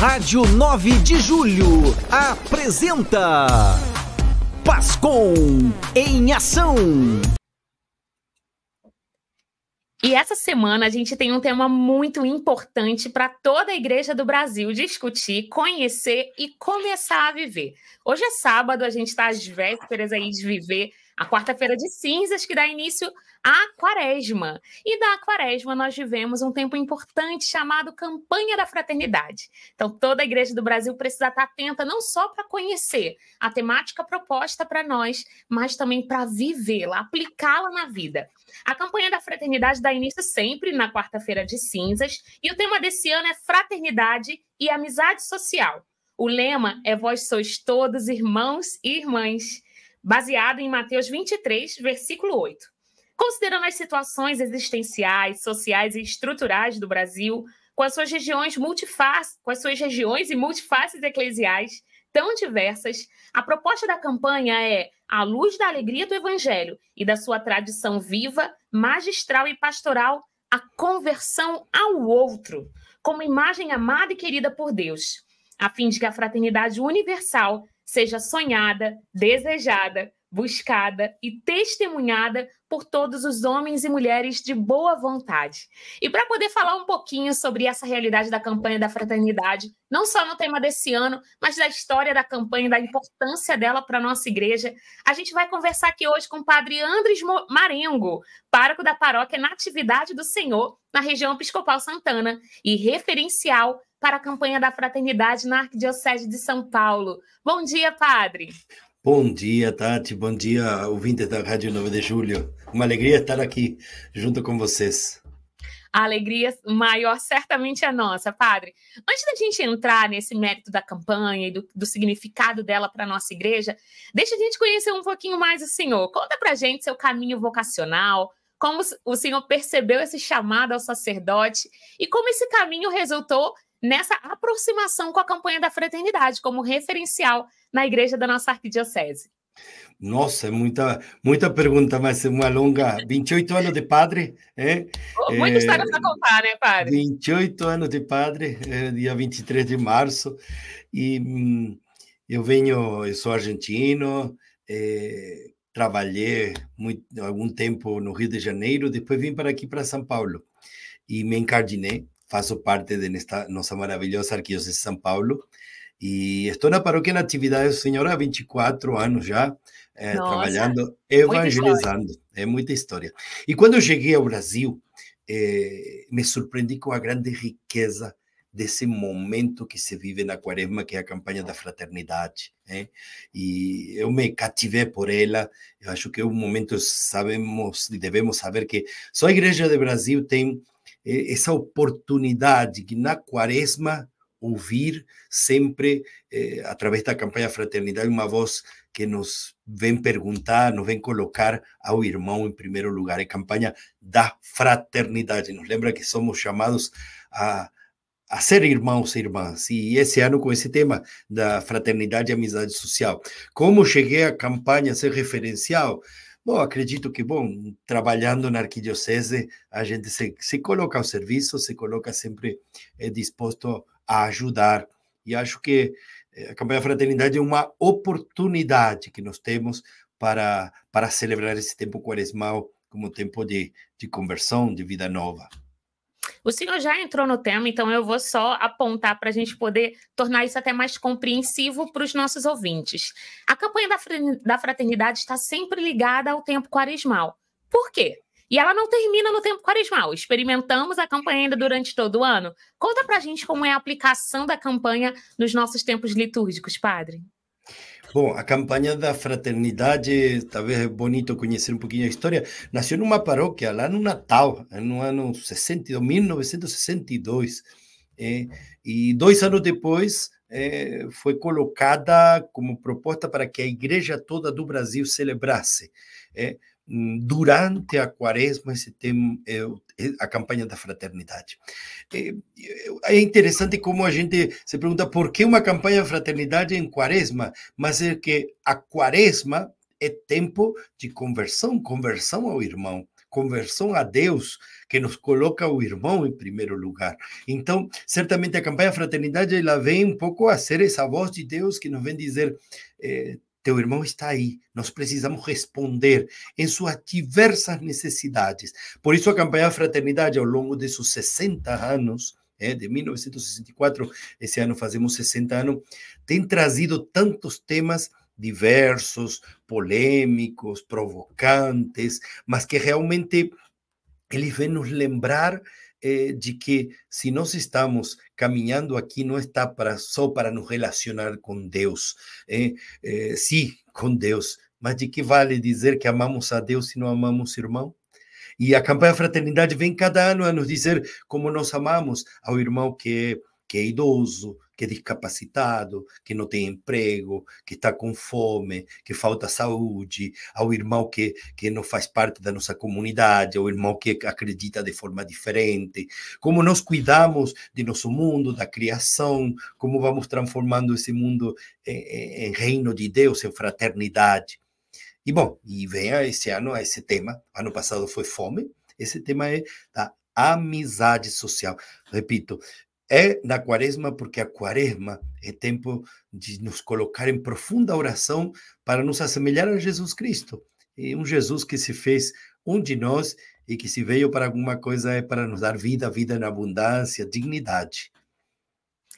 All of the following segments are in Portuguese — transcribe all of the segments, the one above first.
Rádio 9 de Julho apresenta Pascom em Ação. E essa semana a gente tem um tema muito importante para toda a igreja do Brasil discutir, conhecer e começar a viver. Hoje é sábado, a gente está às vésperas aí de viver a quarta-feira de cinzas, que dá início à quaresma. E da quaresma nós vivemos um tempo importante chamado Campanha da Fraternidade. Então, toda a igreja do Brasil precisa estar atenta não só para conhecer a temática proposta para nós, mas também para vivê-la, aplicá-la na vida. A Campanha da Fraternidade dá início sempre na quarta-feira de cinzas, e o tema desse ano é Fraternidade e Amizade Social. O lema é Vós sois todos irmãos e irmãs baseado em Mateus 23, versículo 8. Considerando as situações existenciais, sociais e estruturais do Brasil, com as suas regiões, multiface, com as suas regiões e multifaces eclesiais tão diversas, a proposta da campanha é, à luz da alegria do Evangelho e da sua tradição viva, magistral e pastoral, a conversão ao outro, como imagem amada e querida por Deus, a fim de que a fraternidade universal seja sonhada, desejada, buscada e testemunhada por todos os homens e mulheres de boa vontade. E para poder falar um pouquinho sobre essa realidade da campanha da fraternidade, não só no tema desse ano, mas da história da campanha e da importância dela para a nossa igreja, a gente vai conversar aqui hoje com o padre Andres Marengo, pároco da paróquia Natividade do Senhor, na região Episcopal Santana e referencial para a campanha da fraternidade na Arquidiocese de São Paulo. Bom dia, padre. Bom dia, Tati. Bom dia, ouvintes da Rádio 9 de Julho. Uma alegria estar aqui junto com vocês. A alegria maior certamente é nossa, padre. Antes da gente entrar nesse mérito da campanha e do, do significado dela para a nossa igreja, deixa a gente conhecer um pouquinho mais o senhor. Conta para a gente seu caminho vocacional, como o senhor percebeu esse chamado ao sacerdote e como esse caminho resultou nessa aproximação com a campanha da fraternidade como referencial na igreja da nossa arquidiocese? Nossa, é muita, muita pergunta, mas é uma longa. 28 anos de padre. É, Muita é, história para contar, né, padre? 28 anos de padre, é, dia 23 de março. E hum, eu venho, eu sou argentino, é, trabalhei muito, algum tempo no Rio de Janeiro, depois vim para aqui, para São Paulo. E me encardinei faço parte desta eh, nossa maravilhosa Arquidiocese de São Paulo e estou na paróquia Natividade do Senhor há 24 anos já, é, trabalhando, evangelizando. Muita é muita história. E quando eu cheguei ao Brasil, é, me surpreendi com a grande riqueza desse momento que se vive na Quaresma, que é a campanha da fraternidade. Né? E eh. eu me cativei por ela. Eu acho que é um momento, sabemos, e devemos saber que só a Igreja do Brasil tem essa oportunidade que na quaresma ouvir sempre, eh, através da campanha Fraternidade, uma voz que nos vem perguntar, nos vem colocar ao irmão em primeiro lugar. É campanha da fraternidade. Nos lembra que somos chamados a, a ser irmãos e irmãs. E esse ano com esse tema da fraternidade e amizade social. Como cheguei à campanha a ser referencial? Bom, acredito que, bom, trabalhando na arquidiocese, a gente se, se coloca ao serviço, se coloca sempre é, disposto a ajudar. E acho que eh, a campanha Fraternidade é uma oportunidade que nós temos para, para celebrar esse tempo quaresmal como tempo de, de conversão, de vida nova. O senhor já entrou no tema, então eu vou só apontar para a gente poder tornar isso até mais compreensivo para os nossos ouvintes. A campanha da fraternidade está sempre ligada ao tempo quaresmal. Por quê? E ela não termina no tempo quaresmal. Experimentamos a campanha ainda durante todo o ano. Conta para a gente como é a aplicação da campanha nos nossos tempos litúrgicos, padre. Bom, a campanha da fraternidade, talvez é bonito conhecer um pouquinho a história, nasceu numa paróquia, lá no Natal, no ano 62, 1962. É, e dois anos depois, é, foi colocada como proposta para que a igreja toda do Brasil celebrasse. É, durante a quaresma esse tema, é é a campanha da fraternidade. É interessante como a gente se pergunta por que uma campanha de fraternidade em quaresma, mas é que a quaresma é tempo de conversão, conversão ao irmão, conversão a Deus, que nos coloca o irmão em primeiro lugar. Então, certamente a campanha fraternidade ela vem um pouco a ser essa voz de Deus que nos vem dizer eh, Teu irmão está ahí, Nós precisamos responder en em sus diversas necesidades. Por isso, a Fraternidad, a lo largo de sus 60 años, de 1964, ese año hacemos 60 años, tem trazido tantos temas diversos, polémicos, provocantes, mas que realmente eles nos lembrar eh, de que se nós estamos caminhando aqui, não está para, só para nos relacionar com Deus. Eh, eh, sim, com Deus, mas de que vale dizer que amamos a Deus se não amamos o irmão? E a campanha Fraternidade vem cada ano a nos dizer como nós amamos ao irmão que é, que é idoso, que é discapacitado, que não tem emprego, que está com fome, que falta saúde, ao irmão que, que não faz parte da nossa comunidade, ao irmão que acredita de forma diferente. Como nós cuidamos de nosso mundo, da criação, como vamos transformando esse mundo em, em reino de Deus, em fraternidade. E bom, e vem esse ano esse tema. Ano passado foi fome. Esse tema é da amizade social. Repito, é na quaresma, porque a quaresma é tempo de nos colocar em profunda oração para nos assemelhar a Jesus Cristo. E um Jesus que se fez um de nós e que se veio para alguma coisa é para nos dar vida, vida na abundância, dignidade.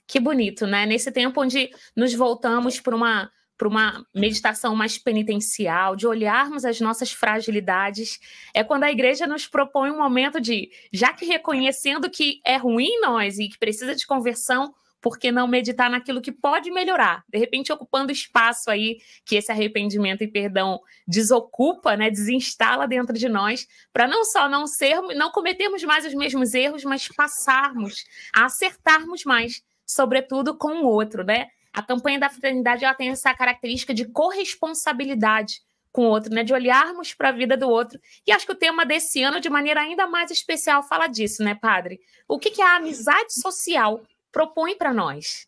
Que bonito, né? Nesse tempo onde nos voltamos para uma para uma meditação mais penitencial, de olharmos as nossas fragilidades, é quando a igreja nos propõe um momento de, já que reconhecendo que é ruim em nós e que precisa de conversão, por que não meditar naquilo que pode melhorar? De repente, ocupando espaço aí que esse arrependimento e perdão desocupa, né, desinstala dentro de nós, para não só não sermos, não cometermos mais os mesmos erros, mas passarmos a acertarmos mais, sobretudo com o outro, né? A campanha da fraternidade ela tem essa característica de corresponsabilidade com o outro, né? De olharmos para a vida do outro. E acho que o tema desse ano, de maneira ainda mais especial, fala disso, né, padre? O que, que a amizade social propõe para nós?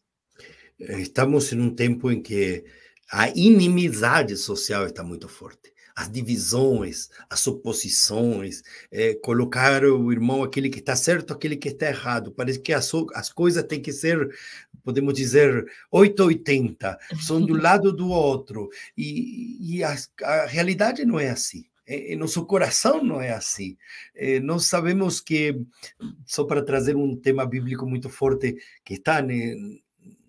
Estamos em um tempo em que a inimizade social está muito forte as divisões, as suposições, é, eh, colocar o irmão aquele que está certo, aquele que está errado. Parece que as, as coisas têm que ser, podemos dizer, 880, são do lado do outro. E, e a, a realidade não é assim. É, nosso coração não é assim. É, nós sabemos que, só para trazer um tema bíblico muito forte que está né,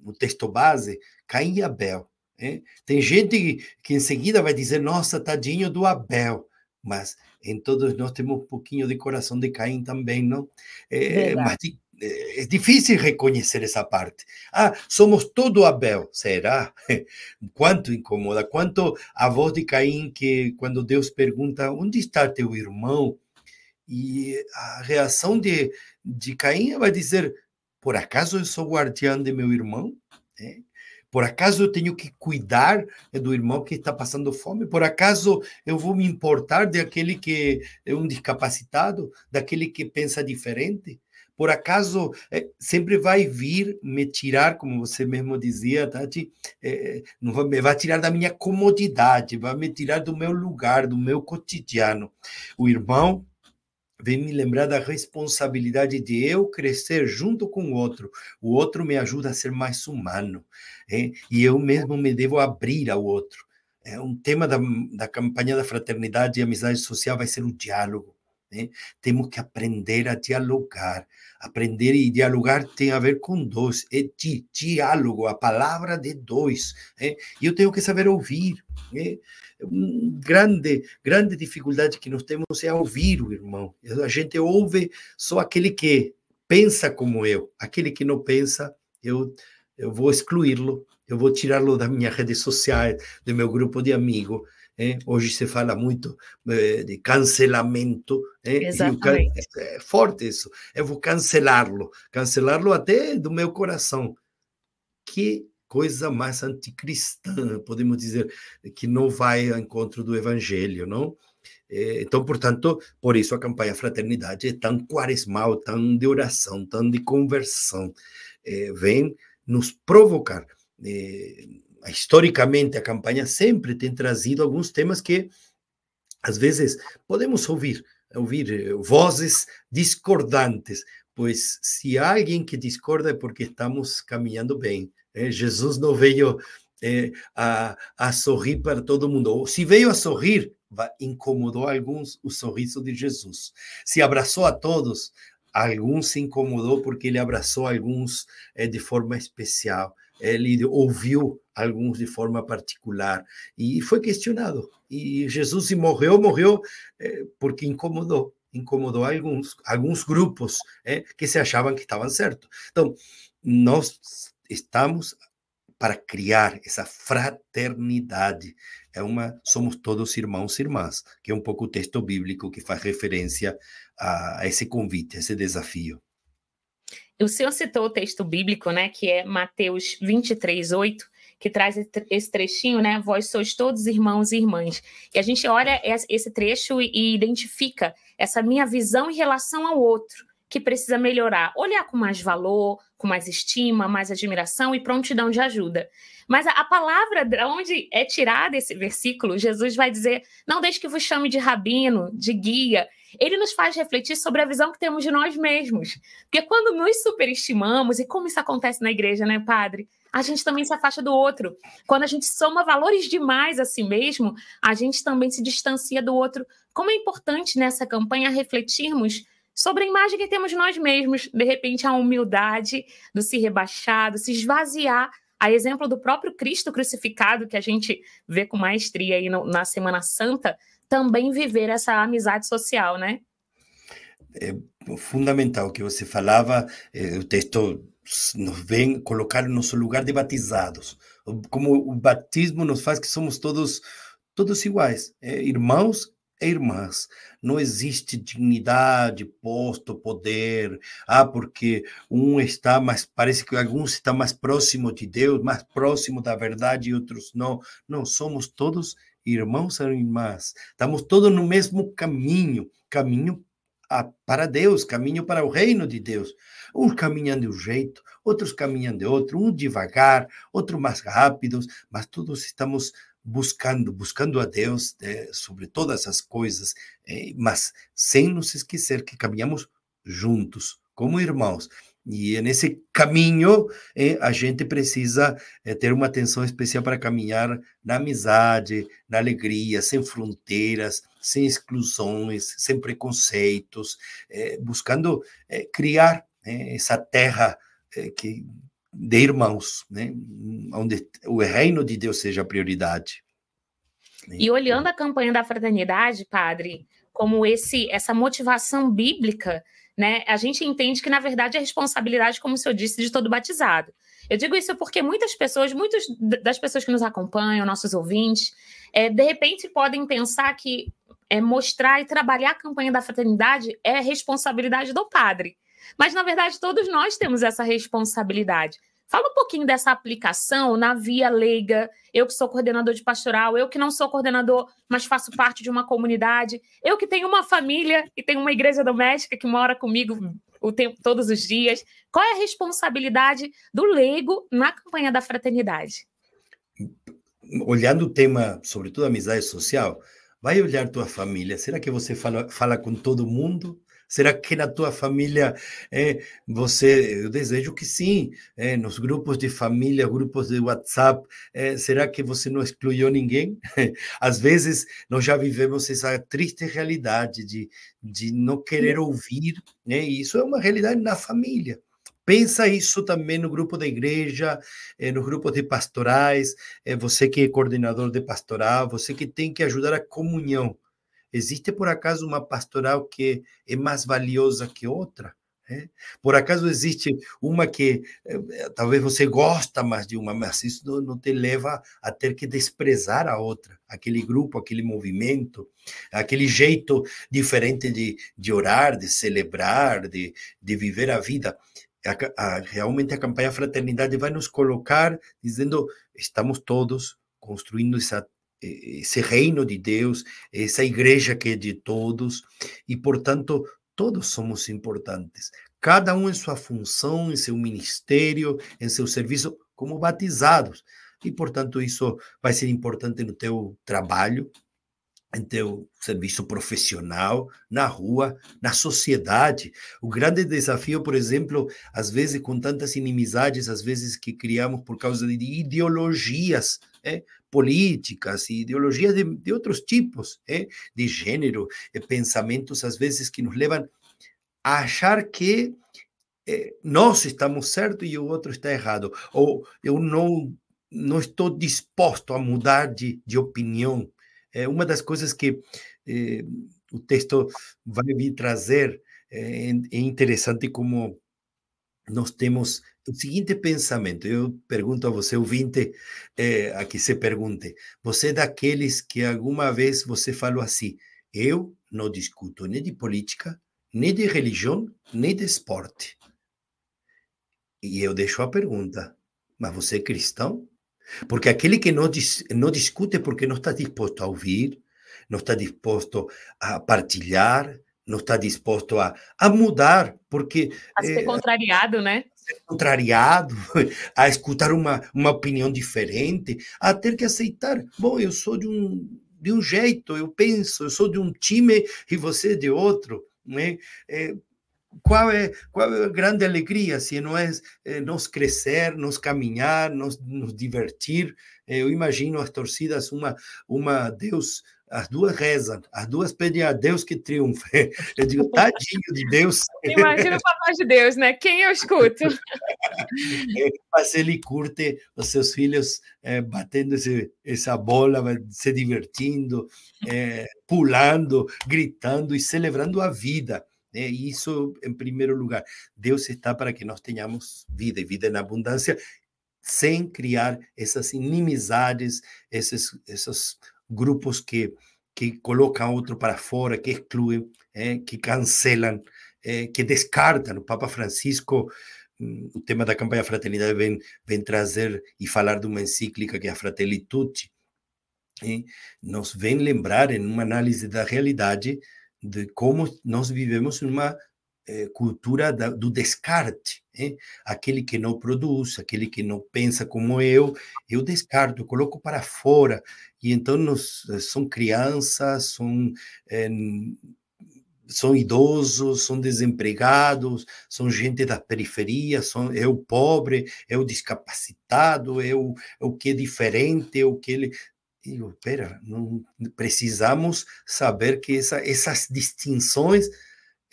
no texto base, Caim e Abel. Né? Tem gente que, que em seguida vai dizer, nossa, tadinho do Abel, mas em todos nós temos um pouquinho de coração de Caim também, não? É, mas é, é difícil reconhecer essa parte. Ah, somos todo Abel, será? Quanto incomoda, quanto a voz de Caim que quando Deus pergunta onde está teu irmão e a reação de de Caim vai dizer por acaso eu sou guardião de meu irmão? É. Por acaso eu tenho que cuidar do irmão que está passando fome? Por acaso eu vou me importar daquele que é um discapacitado, daquele que pensa diferente? Por acaso é, sempre vai vir me tirar, como você mesmo dizia, Tati, é, não, me vai tirar da minha comodidade, vai me tirar do meu lugar, do meu cotidiano. O irmão vem me lembrar da responsabilidade de eu crescer junto com o outro. O outro me ajuda a ser mais humano, é, e eu mesmo me devo abrir ao outro. É um tema da, da campanha da fraternidade e amizade social vai ser o diálogo né? ¿eh? Temos que aprender a dialogar. Aprender e dialogar tem a ver com dois, é ¿eh? di, diálogo, a palavra de dois. Né? ¿eh? E eu tenho que saber ouvir. Né? grande, grande dificuldade que nós temos é ouvir o irmão. A gente ouve só aquele que pensa como eu, aquele que não pensa, eu, eu vou excluí-lo, eu vou tirá-lo da minha rede social, do meu grupo de amigos é, ¿eh? hoje se fala muito é, eh, de cancelamento. É, ¿eh? é forte isso. Eu vou cancelá-lo, cancelá-lo até do meu coração. Que coisa mais anticristã, podemos dizer, que não vai ao encontro do evangelho, não? É, então, portanto, por isso a campanha Fraternidade é tão quaresmal, tão de oração, tão de conversão. É, vem nos provocar é, historicamente, a campanha sempre tem trazido alguns temas que, às vezes, podemos ouvir, ouvir eh, vozes discordantes, pois se há alguém que discorda é porque estamos caminhando bem. Eh? Jesus não veio é, a, a sorrir para todo mundo. Se veio a sorrir, incomodou alguns o sorriso de Jesus. Se abraçou a todos, alguns se incomodou porque ele abraçou alguns é, de forma especial ele ouviu alguns de forma particular e foi questionado. E Jesus se morreu, morreu eh, porque incomodou, incomodou alguns, alguns grupos é, que se achavam que estavam certo. Então, nós estamos para criar essa fraternidade. É uma somos todos irmãos e irmãs, que é um pouco o texto bíblico que faz referência a, a esse convite, a esse desafio. O senhor citou o texto bíblico, né, que é Mateus 23, 8, que traz esse trechinho, né? Vós sois todos irmãos e irmãs. E a gente olha esse trecho e identifica essa minha visão em relação ao outro que precisa melhorar, olhar com mais valor, com mais estima, mais admiração e prontidão de ajuda. Mas a, palavra de onde é tirada esse versículo, Jesus vai dizer: não deixe que vos chame de rabino, de guia. Ele nos faz refletir sobre a visão que temos de nós mesmos. Porque quando nos superestimamos, e como isso acontece na igreja, né, padre? a gente também se afasta do outro. Quando a gente soma valores demais a si mesmo, a gente também se distancia do outro. Como é importante nessa campanha refletirmos sobre a imagem que temos nós mesmos, de repente a humildade do se rebaixar, do se esvaziar, a exemplo do próprio Cristo crucificado, que a gente vê com maestria aí no, na Semana Santa, também viver essa amizade social, né? É fundamental o que você falava, é, o texto nos vem colocar no nosso lugar de batizados, como o batismo nos faz que somos todos todos iguais, é, irmãos irmãs, não existe dignidade, posto, poder. Ah, porque um está mais, parece que alguns estão mais próximo de Deus, mais próximo da verdade e outros não. Não, somos todos irmãos e irmãs. Estamos todos no mesmo caminho, caminho a, para Deus, caminho para o reino de Deus. Uns caminham de um jeito, outros caminham de outro, um devagar, outro mais rápidos, mas todos estamos buscando, buscando a Deus né, sobre todas as coisas, eh, mas sem nos esquecer que caminhamos juntos, como irmãos. E é nesse caminho, eh, a gente precisa eh, ter uma atenção especial para caminhar na amizade, na alegria, sem fronteiras, sem exclusões, sem preconceitos, buscando criar né, essa terra que de irmãos, né? onde o reino de Deus seja a prioridade. Né? E olhando a campanha da fraternidade, padre, como esse essa motivação bíblica, né? A gente entende que na verdade é responsabilidade, como o senhor disse, de todo batizado. Eu digo isso porque muitas pessoas, muitas das pessoas que nos acompanham, nossos ouvintes, é, de repente podem pensar que é, mostrar e trabalhar a campanha da fraternidade é responsabilidade do padre. Mas, na verdade, todos nós temos essa responsabilidade. Fala um pouquinho dessa aplicação na via leiga. Eu que sou coordenador de pastoral, eu que não sou coordenador, mas faço parte de uma comunidade, eu que tenho uma família e tenho uma igreja doméstica que mora comigo o tempo todos os dias. Qual é a responsabilidade do leigo na campanha da fraternidade? Olhando o tema, sobretudo amizade social, vai olhar tua família. Será que você fala, fala com todo mundo? Será que na tua família é, você? Eu desejo que sim. É, nos grupos de família, grupos de WhatsApp, é, será que você não excluiu ninguém? Às vezes nós já vivemos essa triste realidade de, de não querer ouvir, né? E isso é uma realidade na família. Pensa isso também no grupo da igreja, nos grupos de pastorais, você que é coordenador de pastoral, você que tem que ajudar a comunhão. Existe, por acaso, uma pastoral que é mais valiosa que outra? É? Eh? Por acaso existe uma que é, eh, talvez você gosta mais de uma, mas isso não, não te leva a ter que desprezar a outra, aquele grupo, aquele movimento, aquele jeito diferente de, de orar, de celebrar, de, de viver a vida. A, a, ah, realmente a campanha Fraternidade vai nos colocar dizendo: estamos todos construindo essa esse reino de Deus, essa igreja que é de todos, e portanto todos somos importantes, cada um em sua função, em seu ministério, em seu serviço, como batizados. E portanto isso vai ser importante no teu trabalho, em teu serviço profissional, na rua, na sociedade. O grande desafio, por exemplo, às vezes com tantas inimizades, às vezes que criamos por causa de ideologias, é? políticas e ideologias de, de outros tipos, é? de gênero, eh, pensamentos às vezes que nos levam a achar que é, nós estamos certo e o outro está errado, ou eu não não estou disposto a mudar de, de opinião. É uma das coisas que é, o texto vai vir trazer é, é interessante como nós temos o seguinte pensamento. Eu pergunto a você, ouvinte, é, a que se pergunte. Você é daqueles que alguma vez você falou assim, eu não discuto nem de política, nem de religião, nem de esporte. E eu deixo a pergunta, mas você é cristão? Porque aquele que não, dis, não discute é porque não está disposto a ouvir, não está disposto a partilhar, não está disposto a, a mudar, porque... A ser é, contrariado, né? A ser contrariado, a escutar uma, uma opinião diferente, a ter que aceitar, bom, eu sou de um, de um jeito, eu penso, eu sou de um time e você de outro, né? É, qual é qual é a grande alegria se não é, é nos crescer, nos caminhar, nos, nos divertir? É, eu imagino as torcidas uma uma Deus as duas rezam, as duas pedem a Deus que triunfe. Eu digo, tadinho de Deus. Imagina o papai de Deus, né? Quem eu escuto? Mas é, ele curte os seus filhos é, batendo esse, essa bola, se divertindo, é, pulando, gritando e celebrando a vida. Né? isso, em primeiro lugar, Deus está para que nós tenhamos vida e vida na abundância, sem criar essas inimizades, esses, essas grupos que, que colocam outro para fora, que excluem, é, eh, que cancelam, é, eh, que descartam. O Papa Francisco, o mm, tema da campanha Fraternidade vem, vem trazer e falar de uma encíclica que é a Fratelli Tutti. E ¿eh? nos vem lembrar, em uma análise da realidade, de como nós vivemos numa é, cultura da, do descarte. Hein? Aquele que não produz, aquele que não pensa como eu, eu descarto, eu coloco para fora. E então nos eh, são crianças, são, é, são idosos, são desempregados, são gente da periferia, são, é o pobre, é o discapacitado, é o, é o que é diferente, é o que ele e eu, pera, não precisamos saber que essa, essas distinções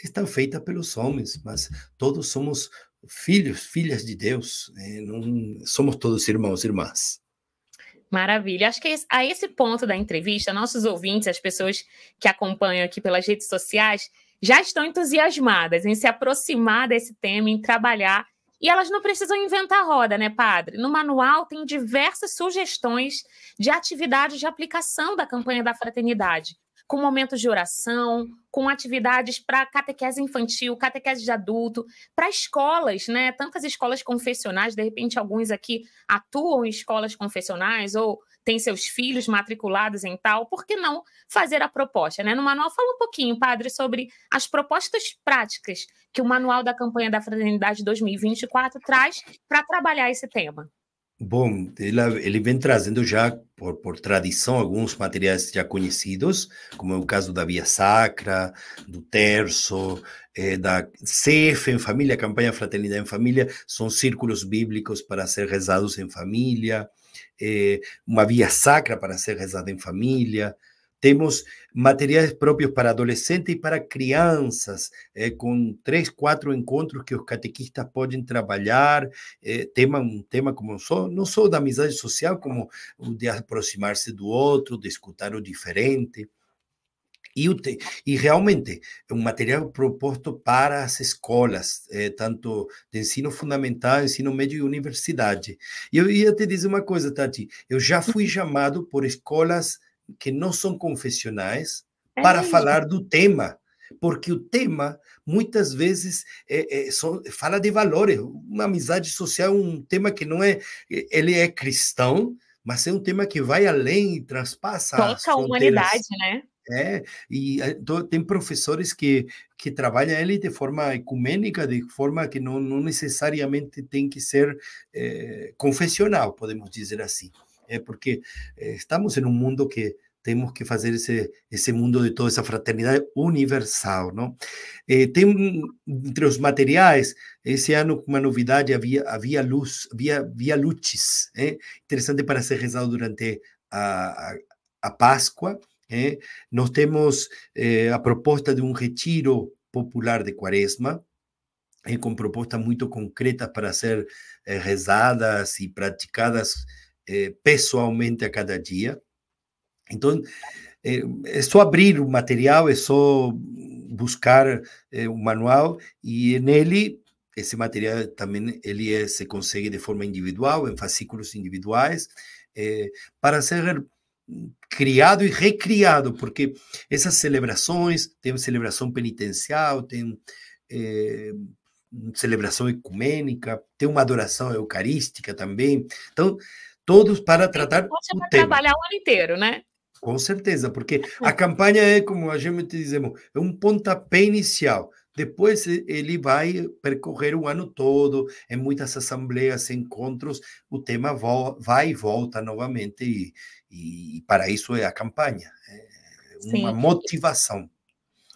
estão feitas pelos homens, mas todos somos filhos, filhas de Deus, né? Não, somos todos irmãos e irmãs. Maravilha. Acho que é a esse ponto da entrevista, nossos ouvintes, as pessoas que acompanham aqui pelas redes sociais, já estão entusiasmadas em se aproximar desse tema, em trabalhar. E elas não precisam inventar roda, né, padre? No manual tem diversas sugestões de atividades de aplicação da campanha da fraternidade com momentos de oração, com atividades para catequese infantil, catequese de adulto, para escolas, né? Tantas escolas confessionais, de repente alguns aqui atuam em escolas confessionais ou têm seus filhos matriculados em tal, por que não fazer a proposta, né? No manual fala um pouquinho, padre, sobre as propostas práticas que o manual da campanha da fraternidade 2024 traz para trabalhar esse tema. Bom, ela, ele vem trazendo já, por, por tradição, alguns materiais já conhecidos, como é o caso da Via Sacra, do Terço, é, eh, da CEF em Família, Campanha Fraternidade em Família, são círculos bíblicos para ser rezados em família, é, eh, uma Via Sacra para ser rezada em família, temos materiais próprios para adolescentes e para crianças, é, com três, quatro encontros que os catequistas podem trabalhar, é, tema, um tema como só, não só da amizade social, como o de aproximar-se do outro, de escutar o diferente. E, e realmente, é um material proposto para as escolas, é, tanto de ensino fundamental, ensino médio e universidade. E eu ia te dizer uma coisa, Tati, eu já fui uhum. chamado por escolas que não são confessionais é para é. falar do tema, porque o tema muitas vezes é, é, só, fala de valores. Uma amizade social é um tema que não é, ele é cristão, mas é um tema que vai além e transpassa. Toca a humanidade, né? É, e ah, então, tem professores que, que trabalham ele de forma ecumênica, de forma que não, não necessariamente tem que ser eh, confessional, podemos dizer assim é porque eh, estamos em um mundo que temos que fazer esse, esse mundo de toda essa fraternidade universal, não? É, tem entre os materiais esse ano uma novidade havia havia luz, havia via luzes é? interessante para ser rezado durante a, a, a Páscoa. É? Nós temos a proposta de um retiro popular de Quaresma, com propostas muito concretas para ser rezadas e praticadas eh, pessoalmente a cada dia. Então, eh, é só abrir o material, é só buscar eh, o manual e nele esse material também ele é, se consegue de forma individual, em fascículos individuais, eh, para ser criado e recriado, porque essas celebrações, tem celebração penitencial, tem é, celebração ecumênica, tem uma adoração eucarística também. Então, todos para então, tratar Você o tema. trabalhar o ano inteiro, né? Com certeza, porque a campanha é, como a gente dizemos, é um pontapé inicial. Depois ele vai percorrer o ano todo, em muitas assembleias, encontros, o tema vai e volta novamente, e, e para isso é a campanha, é, é uma Sim. motivação.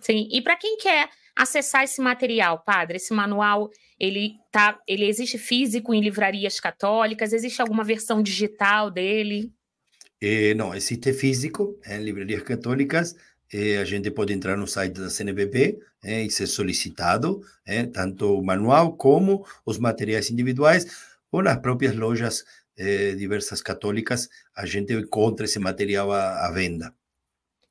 Sim, e para quem quer acessar esse material, padre, esse manual ele tá, ele existe físico em livrarias católicas? Existe alguma versão digital dele? É, não, existe físico em livrarias católicas. É, a gente pode entrar no site da CNBB é, e ser solicitado, é, tanto o manual como os materiais individuais, ou nas próprias lojas é, diversas católicas, a gente encontra esse material à, à venda.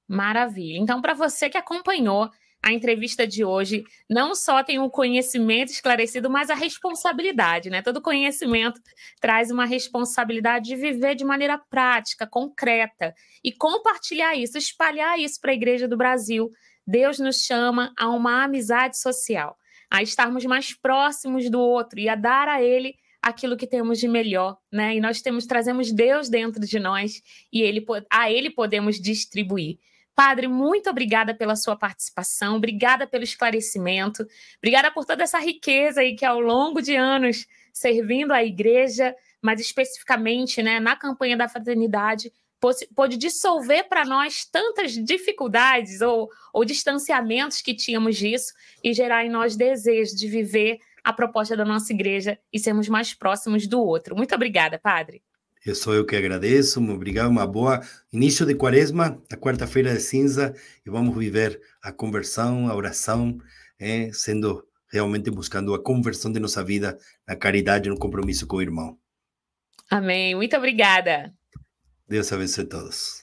Maravilha. Então, para você que acompanhou a entrevista de hoje não só tem um conhecimento esclarecido, mas a responsabilidade, né? Todo conhecimento traz uma responsabilidade de viver de maneira prática, concreta e compartilhar isso, espalhar isso para a Igreja do Brasil. Deus nos chama a uma amizade social, a estarmos mais próximos do outro e a dar a ele aquilo que temos de melhor, né? E nós temos trazemos Deus dentro de nós e ele a ele podemos distribuir. Padre, muito obrigada pela sua participação, obrigada pelo esclarecimento, obrigada por toda essa riqueza aí que ao longo de anos servindo à igreja, mas especificamente né, na campanha da fraternidade, pôde dissolver para nós tantas dificuldades ou, ou distanciamentos que tínhamos disso e gerar em nós desejo de viver a proposta da nossa igreja e sermos mais próximos do outro. Muito obrigada, Padre. Eu sou eu que agradeço, obrigado, uma boa início de quaresma, a quarta-feira de cinza, e vamos viver a conversão, a oração, é, sendo realmente buscando a conversão de nossa vida na caridade, no compromisso com o irmão. Amém. Muito obrigada. Deus abençoe a todos.